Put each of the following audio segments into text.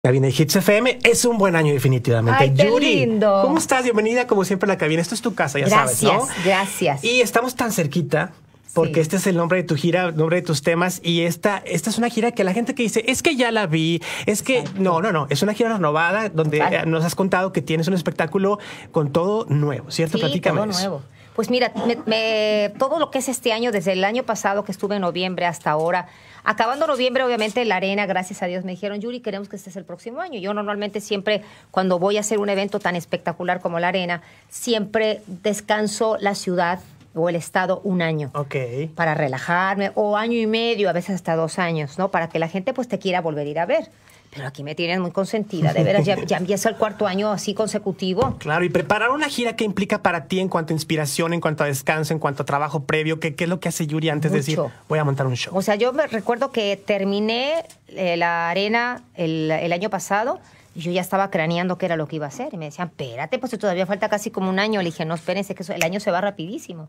Cabina de Hits FM. Es un buen año, definitivamente. Ay, lindo. ¿cómo estás? Bienvenida, como siempre, a la cabina. Esto es tu casa, ya sabes, ¿no? Gracias. Y estamos tan cerquita. Porque este es el nombre de tu gira, nombre de tus temas. Y esta, esta es una gira que la gente que dice, es que ya la vi, es que. No, no, no. Es una gira renovada donde eh, nos has contado que tienes un espectáculo con todo nuevo, ¿cierto? Sí, Platícame todo nuevo. Pues mira, me, todo lo que es este año, desde el año pasado que estuve en noviembre hasta ahora, acabando noviembre, obviamente la arena, gracias a Dios, me dijeron, Yuri, queremos que este es el próximo año. Yo normalmente siempre, cuando voy a hacer un evento tan espectacular como la arena, siempre descanso la ciudad o el estado un año. Ok. Para relajarme, o año y medio, a veces hasta dos años, ¿no? Para que la gente pues te quiera volver a ir a ver. Pero aquí me tienen muy consentida, de veras, ya, ya, empieza el cuarto año así consecutivo. Claro, y preparar una gira que implica para ti en cuanto a inspiración, en cuanto a descanso, en cuanto a trabajo previo, ¿qué, qué es lo que hace Yuri antes de decir, voy a montar un show? O sea, yo me recuerdo que terminé eh, la arena el, año pasado y yo ya estaba craneando qué era lo que iba a hacer. Y me decían, espérate, pues todavía falta casi como un año. Le dije, no, espérense, que eso, el año se va rapidísimo.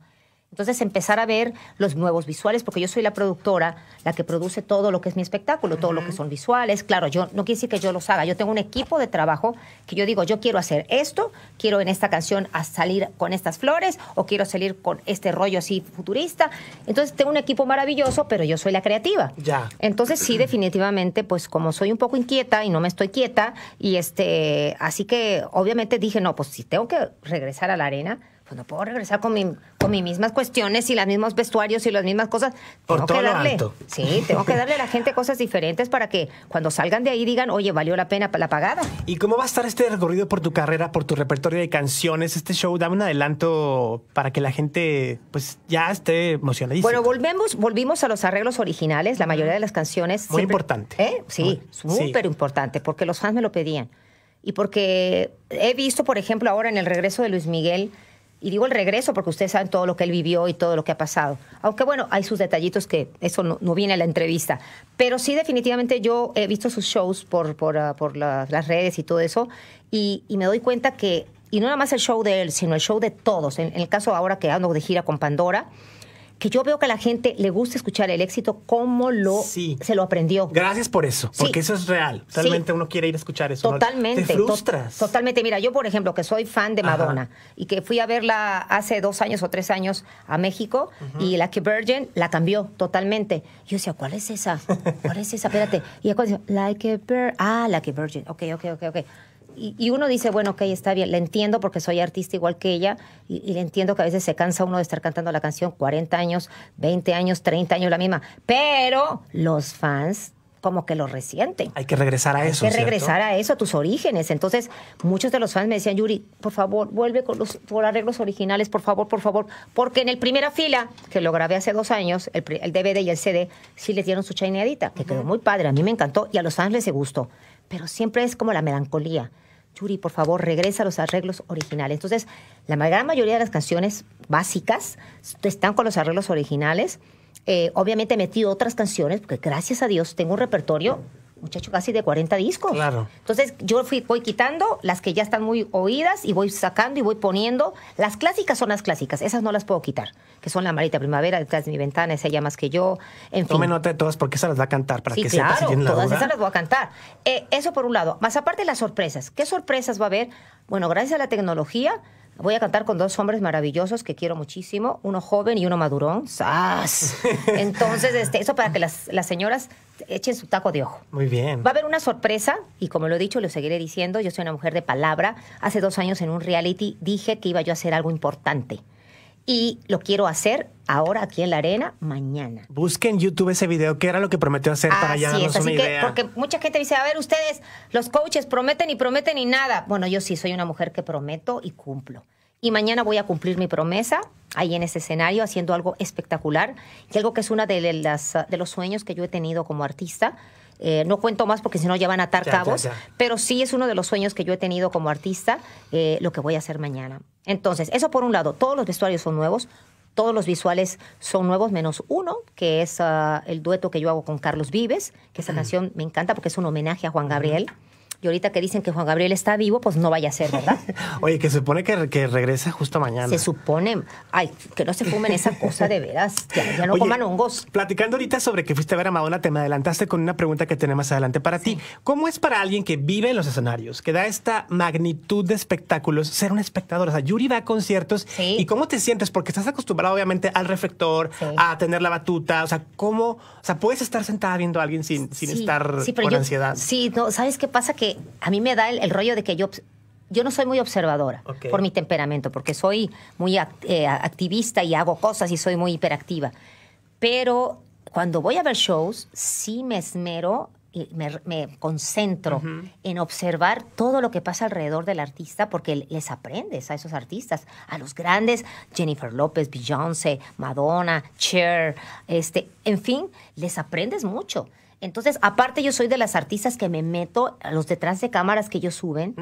Entonces empezar a ver los nuevos visuales, porque yo soy la productora, la que produce todo lo que es mi espectáculo, todo lo que son visuales. Claro, yo no quiere decir que yo los haga, yo tengo un equipo de trabajo que yo digo, yo quiero hacer esto, quiero en esta canción salir con estas flores o quiero salir con este rollo así futurista. Entonces tengo un equipo maravilloso, pero yo soy la creativa. Ya. Entonces sí, definitivamente, pues como soy un poco inquieta y no me estoy quieta, y este, así que obviamente dije, no, pues si tengo que regresar a la arena, pues no puedo regresar con, con mis mismas cuestiones y los mismos vestuarios y las mismas cosas. Por todo que darle, Sí, tengo que darle a la gente cosas diferentes para que cuando salgan de ahí digan, oye, valió la pena la pagada. ¿Y cómo va a estar este recorrido por tu carrera, por tu repertorio de canciones, este show? Dame un adelanto para que la gente pues ya esté emocionadísima. Bueno, volvemos, volvimos a los arreglos originales, la mayoría de las canciones. Muy importante. ¿Eh? Sí, súper importante, porque los fans me lo pedían. Y porque he visto, por ejemplo, ahora en el regreso de Luis Miguel, y digo el regreso porque ustedes saben todo lo que él vivió y todo lo que ha pasado. Aunque bueno, hay sus detallitos que eso no, viene en la entrevista. Pero sí, definitivamente yo he visto sus shows por, por, ah, las redes y todo eso. Y, me doy cuenta que, y no nada más el show de él, sino el show de todos. En, en el caso ahora que ando de gira con Pandora, que yo veo que a la gente le gusta escuchar el éxito, como lo se lo aprendió. Gracias por eso, porque eso es real. Totalmente uno quiere ir a escuchar eso. Totalmente. Te totalmente. Mira, yo por ejemplo, que soy fan de Madonna y que fui a verla hace dos años o tres años a México y la Virgin la cambió totalmente. Yo decía, ¿cuál es esa? ¿Cuál es esa? Espérate. Y después decía, Like Virgin. Ah, la Virgin. Ok, ok, ok, ok y, uno dice, bueno, ok, está bien, le entiendo porque soy artista igual que ella y, le entiendo que a veces se cansa uno de estar cantando la canción 40 años, 20 años, 30 años la misma, pero los fans como que lo resienten. Hay que regresar a eso. Hay que regresar a eso, a tus orígenes. Entonces, muchos de los fans me decían, Yuri, por favor, vuelve con los, arreglos originales, por favor, por favor. Porque en el primera fila, que lo grabé hace dos años, el, DVD y el CD, sí les dieron su chaineadita, que quedó muy padre, a mí me encantó y a los fans les gustó pero siempre es como la melancolía. Yuri, por favor, regresa a los arreglos originales. Entonces, la gran mayoría de las canciones básicas están con los arreglos originales. Eh, obviamente he metido otras canciones, porque gracias a Dios tengo un repertorio muchacho, casi de 40 discos. Claro. Entonces yo voy quitando las que ya están muy oídas y voy sacando y voy poniendo. Las clásicas son las clásicas, esas no las puedo quitar, que son La Marita Primavera, Detrás de mi ventana, Esa ya más que yo, en Tome nota de todas porque esas las va a cantar para que claro, sepas todas esa esas las voy a cantar. Eh, eso por un lado. Más aparte las sorpresas. ¿Qué sorpresas va a haber? Bueno, gracias a la tecnología Voy a cantar con dos hombres maravillosos que quiero muchísimo, uno joven y uno madurón. Entonces, este, eso para que las, las, señoras echen su taco de ojo. Muy bien. Va a haber una sorpresa, y como lo he dicho, lo seguiré diciendo, yo soy una mujer de palabra. Hace dos años en un reality dije que iba yo a hacer algo importante y lo quiero hacer ahora aquí en la arena mañana. Busquen en YouTube ese video, que era lo que prometió hacer para allá. Porque mucha gente dice, a ver, ustedes, los coaches prometen y prometen y nada. Bueno, yo sí soy una mujer que prometo y cumplo. Y mañana voy a cumplir mi promesa ahí en ese escenario haciendo algo espectacular y algo que es uno de, las, de los sueños que yo he tenido como artista eh, no cuento más porque si no ya van a atar cabos, pero sí es uno de los sueños que yo he tenido como artista, eh, lo que voy a hacer mañana. Entonces, eso por un lado, todos los vestuarios son nuevos, todos los visuales son nuevos, menos uno, que es ah, el dueto que yo hago con Carlos Vives, que esa canción me encanta porque es un homenaje a Juan Gabriel. Y ahorita que dicen que Juan Gabriel está vivo, pues no vaya a ser, ¿verdad? Oye, que se supone que, regresa justo mañana. Se supone. Ay, que no se fumen esa cosa de veras. Ya, no coman hongos. Platicando ahorita sobre que fuiste a ver a Madonna, te me adelantaste con una pregunta que tenemos adelante para ti. ¿Cómo es para alguien que vive en los escenarios, que da esta magnitud de espectáculos, ser un espectador? O sea, Yuri va a conciertos. ¿Y cómo te sientes? Porque estás acostumbrado, obviamente, al reflector, a tener la batuta. O sea, ¿cómo? O sea, puedes estar sentada viendo a alguien sin, sin estar con ansiedad. Sí, no, ¿sabes qué pasa? Que a mí me da el, rollo de que yo yo no soy muy observadora por mi temperamento, porque soy muy eh, activista y hago cosas y soy muy hiperactiva. Pero cuando voy a ver shows, sí me esmero y me, concentro en observar todo lo que pasa alrededor del artista, porque les aprendes a esos artistas, a los grandes, Jennifer López, Beyoncé, Madonna, Cher, este, en fin, les aprendes mucho. Entonces, aparte yo soy de las artistas que me meto a los detrás de cámaras que ellos suben.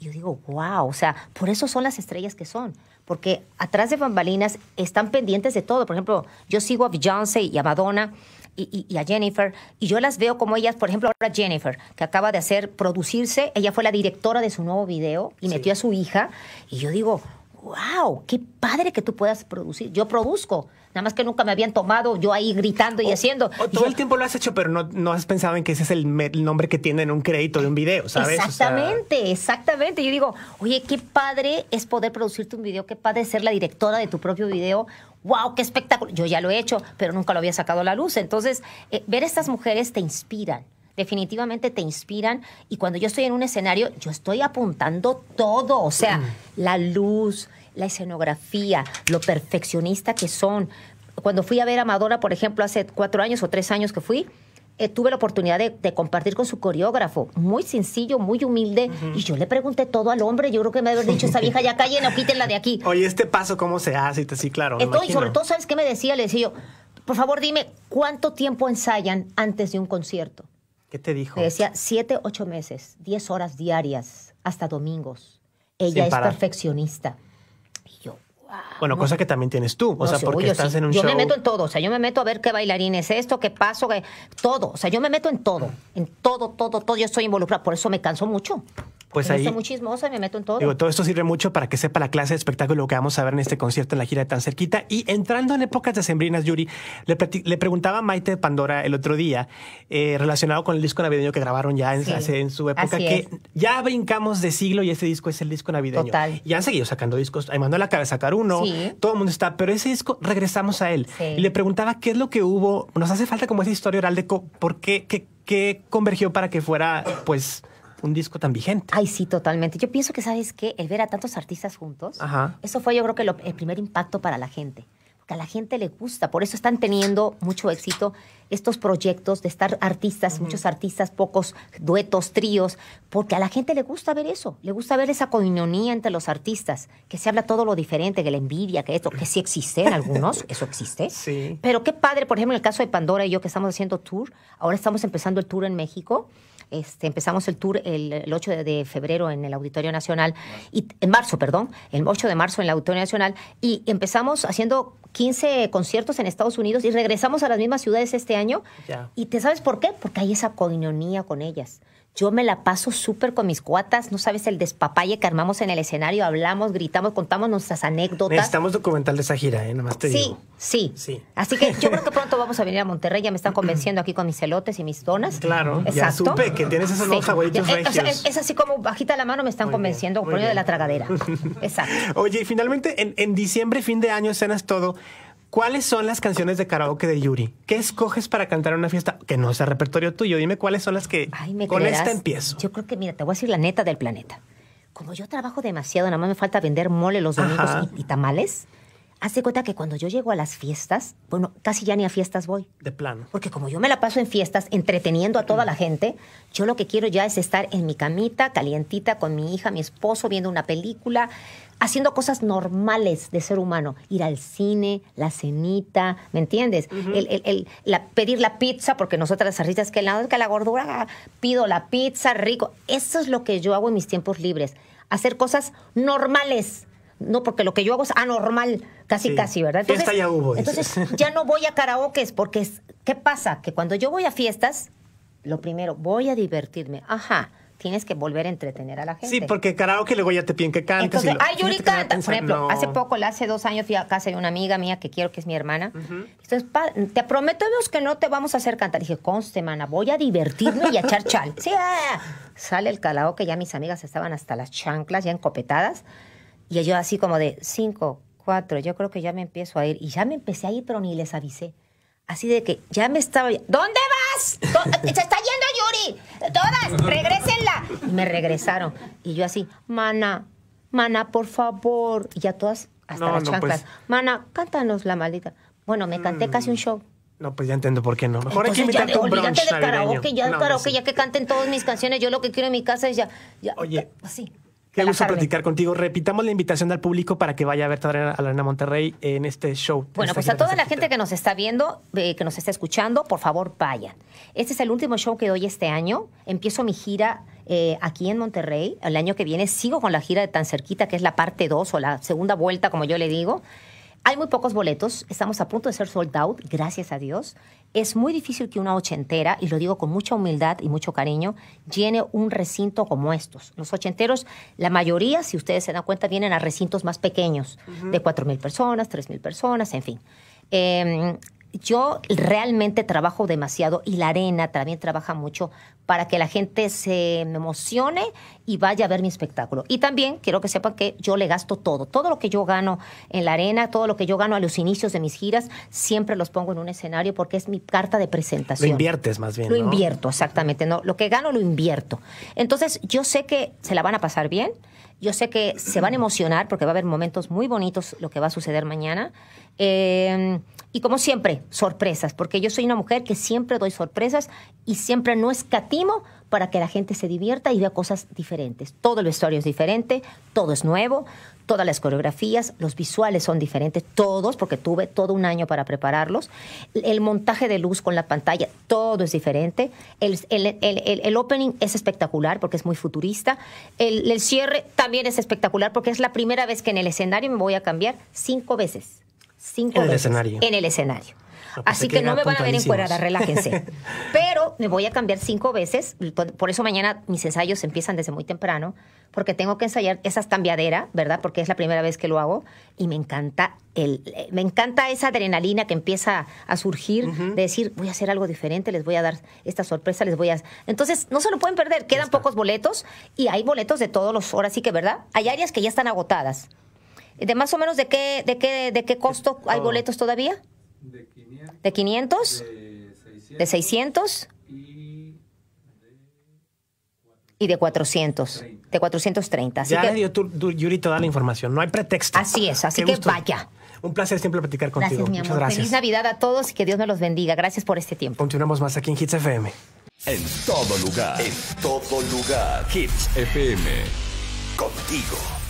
Y yo digo, wow, o sea, por eso son las estrellas que son. Porque atrás de bambalinas están pendientes de todo. Por ejemplo, yo sigo a Beyoncé y a Madonna. Y, a Jennifer, y yo las veo como ellas, por ejemplo, ahora Jennifer, que acaba de hacer producirse, ella fue la directora de su nuevo video y metió a su hija, y yo digo, wow, qué padre que tú puedas producir, yo produzco, Nada más que nunca me habían tomado yo ahí gritando y haciendo. todo el tiempo lo has hecho, pero no, no has pensado en que ese es el, nombre que tiene en un crédito de un video, ¿sabes? Exactamente, exactamente. Yo digo, oye, qué padre es poder producirte un video, qué padre ser la directora de tu propio video. ¡Wow! ¡Qué espectáculo! Yo ya lo he hecho, pero nunca lo había sacado a la luz. Entonces, eh, ver a estas mujeres te inspiran definitivamente te inspiran y cuando yo estoy en un escenario, yo estoy apuntando todo, o sea, mm. la luz, la escenografía, lo perfeccionista que son. Cuando fui a ver a Madonna, por ejemplo, hace cuatro años o tres años que fui, eh, tuve la oportunidad de, compartir con su coreógrafo, muy sencillo, muy humilde, y yo le pregunté todo al hombre, yo creo que me había dicho, esta vieja ya callen quítenla de aquí. Oye, este paso, ¿cómo se hace? Sí, claro. Entonces, y sobre todo, ¿sabes qué me decía? Le decía yo, por favor, dime, ¿cuánto tiempo ensayan antes de un concierto? ¿Qué te dijo? Me decía, siete, ocho meses, diez horas diarias, hasta domingos. Ella es perfeccionista yo, Bueno, cosa que también tienes tú, o sea, porque estás en un me meto en todo, o sea, yo me meto a ver qué bailarín es esto, qué paso, todo, o sea, yo me meto en todo, en todo, todo, todo, yo estoy involucrada, por eso me canso mucho. Pues ahí. muy y me meto en todo. todo esto sirve mucho para que sepa la clase de espectáculo que vamos a ver en este concierto en la gira tan cerquita. Y entrando en épocas de Sembrinas, Yuri, le, preguntaba a Maite Pandora el otro día, eh, relacionado con el disco navideño que grabaron ya en, su época, que ya brincamos de siglo y ese disco es el disco navideño. Total. Y han seguido sacando discos. Ay, Manuel acaba de sacar uno. Todo el mundo está. Pero ese disco, regresamos a él. Y le preguntaba qué es lo que hubo. Nos hace falta como esa historia oral de por qué, qué convergió para que fuera, pues un disco tan vigente. Ay, sí, totalmente. Yo pienso que, ¿sabes qué? El ver a tantos artistas juntos, eso fue yo creo que el primer impacto para la gente a la gente le gusta. Por eso están teniendo mucho éxito estos proyectos de estar artistas, muchos artistas, pocos duetos, tríos, porque a la gente le gusta ver eso, le gusta ver esa coinonía entre los artistas, que se habla todo lo diferente, que la envidia, que esto, que sí existen algunos, eso existe. Sí. Pero qué padre, por ejemplo, en el caso de Pandora y yo que estamos haciendo tour, ahora estamos empezando el tour en México. Este, empezamos el tour el, 8 de, de, febrero en el Auditorio Nacional, y, en marzo, perdón, el 8 de marzo en el Auditorio Nacional, y empezamos haciendo 15 conciertos en Estados Unidos y regresamos a las mismas ciudades este año. ¿Y te sabes por qué? Porque hay esa coinonía con ellas. Yo me la paso súper con mis cuatas, no sabes el despapalle que armamos en el escenario, hablamos, gritamos, contamos nuestras anécdotas. Estamos documental de esa gira, ¿eh? Nomás te sí, digo. Sí, sí. Así que yo creo que pronto vamos a venir a Monterrey, ya me están convenciendo aquí con mis celotes y mis donas. Claro, ya supe que tienes esos dos abuelitos es, así como bajita la mano me están convenciendo, bien, de la tragadera. Exacto. Oye, y finalmente en, en diciembre, fin de año, escenas todo. ¿Cuáles son las canciones de karaoke de Yuri? ¿Qué escoges para cantar en una fiesta que no sea repertorio tuyo? Dime cuáles son las que con esta empiezo. Yo creo que, mira, te voy a decir la neta del planeta. Como yo trabajo demasiado, nada más me falta vender mole los domingos y, tamales. Hace cuenta que cuando yo llego a las fiestas, bueno, casi ya ni a fiestas voy. De plano. Porque como yo me la paso en fiestas entreteniendo a toda la gente, yo lo que quiero ya es estar en mi camita, calientita, con mi hija, mi esposo, viendo una película, haciendo cosas normales de ser humano. Ir al cine, la cenita, ¿me entiendes? el, pedir la pizza, porque nosotras las arritas, que la, que la gordura pido la pizza, rico. Eso es lo que yo hago en mis tiempos libres. Hacer cosas normales. No, porque lo que yo hago es anormal, casi, casi, ¿verdad? Entonces, ya hubo. ya no voy a karaokes, porque, ¿qué pasa? Que cuando yo voy a fiestas, lo primero, voy a divertirme. Ajá tienes que volver a entretener a la gente. Sí, porque que luego ya te piden que cantes. ay, Yuri canta. Por ejemplo, hace poco, hace dos años fui a casa de una amiga mía que quiero que es mi hermana. Entonces, te te prometemos que no te vamos a hacer cantar. Dije, conste, mana, voy a divertirme y a echar chal. Sí, sale el que ya mis amigas estaban hasta las chanclas, ya encopetadas. Y yo así como de cinco, cuatro, yo creo que ya me empiezo a ir. Y ya me empecé a ir, pero ni les avisé. Así de que ya me estaba... ¿Dónde vas? Se está yendo Yuri. Todas, me regresaron. Y yo así, mana, mana, por favor. Y ya todas, hasta las chanclas. Pues. Mana, cántanos la maldita. Bueno, me canté casi un mm. show. No, pues ya entiendo por qué no. Mejor que un ya ya que canten todas mis canciones. Yo lo que quiero en mi casa es ya... ya Oye, así. Qué gusto platicar contigo. Repitamos la invitación al público para que vaya a ver a la Monterrey en este show. Bueno, pues a toda la gente que nos está viendo, eh, que nos está escuchando, por favor, vayan. Este es el último show que doy este año. Empiezo mi gira eh, aquí en Monterrey. El año que viene sigo con la gira de Tan Cerquita, que es la parte 2 o la segunda vuelta, como yo le digo. Hay muy pocos boletos, estamos a punto de ser sold out, gracias a Dios. Es muy difícil que una ochentera, y lo digo con mucha humildad y mucho cariño, llene un recinto como estos. Los ochenteros, la mayoría, si ustedes se dan cuenta, vienen a recintos más pequeños, de cuatro de 4.000 personas, 3.000 personas, en fin. Em, yo realmente trabajo demasiado y la arena también trabaja mucho para que la gente se emocione y vaya a ver mi espectáculo. Y también quiero que sepan que yo le gasto todo, todo lo que yo gano en la arena, todo lo que yo gano a los inicios de mis giras, siempre los pongo en un escenario porque es mi carta de presentación. Lo inviertes más bien. Lo invierto, exactamente. No, lo que gano lo invierto. Entonces yo sé que se la van a pasar bien. Yo sé que se van a emocionar porque va a haber momentos muy bonitos lo que va a suceder mañana. Em, y como siempre, sorpresas, porque yo soy una mujer que siempre doy sorpresas y siempre no escatimo para que la gente se divierta y vea cosas diferentes. Todo el vestuario es diferente, todo es nuevo, todas las coreografías, los visuales son diferentes, todos, porque tuve todo un año para prepararlos. El montaje de luz con la pantalla, todo es diferente. El, el opening es espectacular porque es muy futurista. el cierre también es espectacular porque es la primera vez que en el escenario me voy a cambiar cinco veces Cinco en El escenario. En el escenario. Así que no me van a ver encuerada, relájense. Pero me voy a cambiar cinco veces. Por eso mañana mis ensayos empiezan desde muy temprano, porque tengo que ensayar esas cambiadera, ¿verdad? Porque es la primera vez que lo hago y me encanta el, eh, me encanta esa adrenalina que empieza a surgir de decir, voy a hacer algo diferente, les voy a dar esta sorpresa, les voy a... Entonces, no se lo pueden perder, quedan pocos boletos y hay boletos de todos los, horas, Así que, ¿verdad? Hay áreas que ya están agotadas. Eh, ¿De más o menos de qué, de de qué costo hay boletos todavía? De 500. ¿De 500? 600. y, de 400. De 430. ya que, le dio tú, toda la información. No hay pretexto. Así es, así que vaya. Un placer siempre platicar contigo. Muchas gracias. Feliz Navidad a todos y que Dios me los bendiga. Gracias por este tiempo. Continuamos más aquí en Hits FM. En todo lugar. En todo lugar. Hits FM. Contigo.